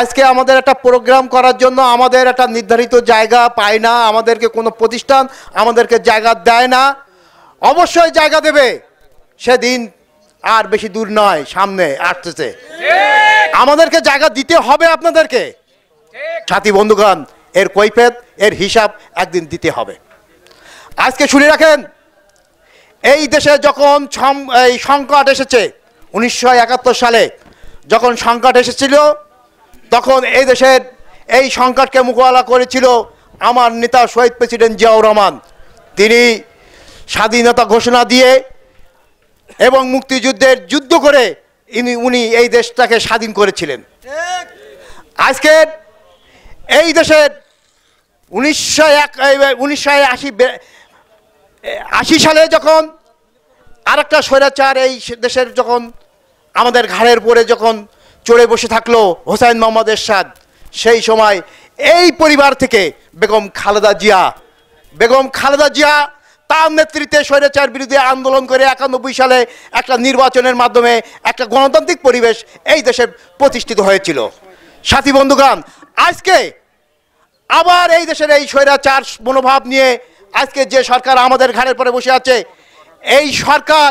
আজকে আমাদের একটা প্রোগ্রাম করার জন্য আমাদের একটা নির্ধারিত জায়গা পায় না আমাদেরকে কোনো প্রতিষ্ঠান আমাদেরকে জায়গা দেয় না অবশ্যই জায়গা দেবে সেদিন আর বেশি দূর নয় সামনে আসতেছে আমাদেরকে জায়গা দিতে হবে আপনাদেরকে সাথী বন্ধুগণ এর কৈফেত এর হিসাব একদিন দিতে হবে আজকে শুনে রাখেন এই দেশে যখন এই সংকট এসেছে উনিশশো সালে যখন সংকট এসেছিল তখন এই দেশের এই সংকটকে মোকাবেলা করেছিল আমার নেতা শহীদ প্রেসিডেন্ট জিয়াউর রহমান তিনি স্বাধীনতা ঘোষণা দিয়ে এবং মুক্তিযুদ্ধের যুদ্ধ করে ইনি উনি এই দেশটাকে স্বাধীন করেছিলেন আজকে এই দেশের উনিশশো এক উনিশশো আশি আশি সালে যখন আরেকটা স্বৈরাচার এই দেশের যখন আমাদের ঘাড়ের পরে যখন চড়ে বসে থাকলো হোসাইন মোহাম্মদ এরশাদ সেই সময় এই পরিবার থেকে বেগম খালেদা জিয়া বেগম খালেদা জিয়া তার নেতৃত্বে স্বৈরাচার বিরুদ্ধে আন্দোলন করে একানব্বই সালে একটা নির্বাচনের মাধ্যমে একটা গণতান্ত্রিক পরিবেশ এই দেশে প্রতিষ্ঠিত হয়েছিল সাথী বন্ধুগান আজকে আবার এই দেশের এই স্বৈরাচার মনোভাব নিয়ে আজকে যে সরকার আমাদের ঘাড়ের পরে বসে আছে এই সরকার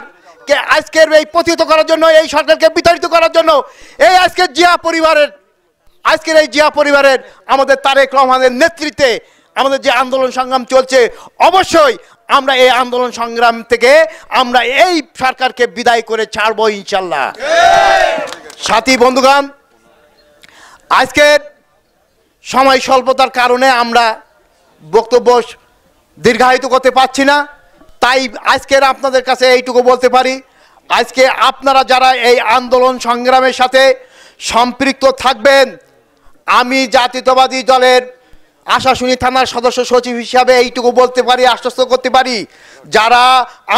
আজকের এই পতিত করার জন্য এই সরকারকে বিতাড়িত করার জন্য এই আজকের জিয়া পরিবারের আজকের এই জিয়া পরিবারের আমাদের তারেক রহমানের নেতৃত্বে আমাদের যে আন্দোলন সংগ্রাম চলছে অবশ্যই আমরা এই আন্দোলন সংগ্রাম থেকে আমরা এই সরকারকে বিদায় করে ছাড়বো ইনশাল্লাহ সাথী বন্ধুগান আজকের সময় স্বল্পতার কারণে আমরা বক্তব্য দীর্ঘায়িত করতে পারছি না তাই আজকের আপনাদের কাছে এইটুকু বলতে পারি আজকে আপনারা যারা এই আন্দোলন সংগ্রামের সাথে সম্পৃক্ত থাকবেন আমি জাতীয়তাবাদী দলের আশাশুনি থানার সদস্য সচিব হিসাবে এইটুকু বলতে পারি আশ্বস্ত করতে পারি যারা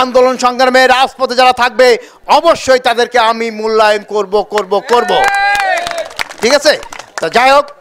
আন্দোলন সংগ্রামে রাজপথে যারা থাকবে অবশ্যই তাদেরকে আমি মূল্যায়ন করব করব করব ঠিক আছে তা যাই হোক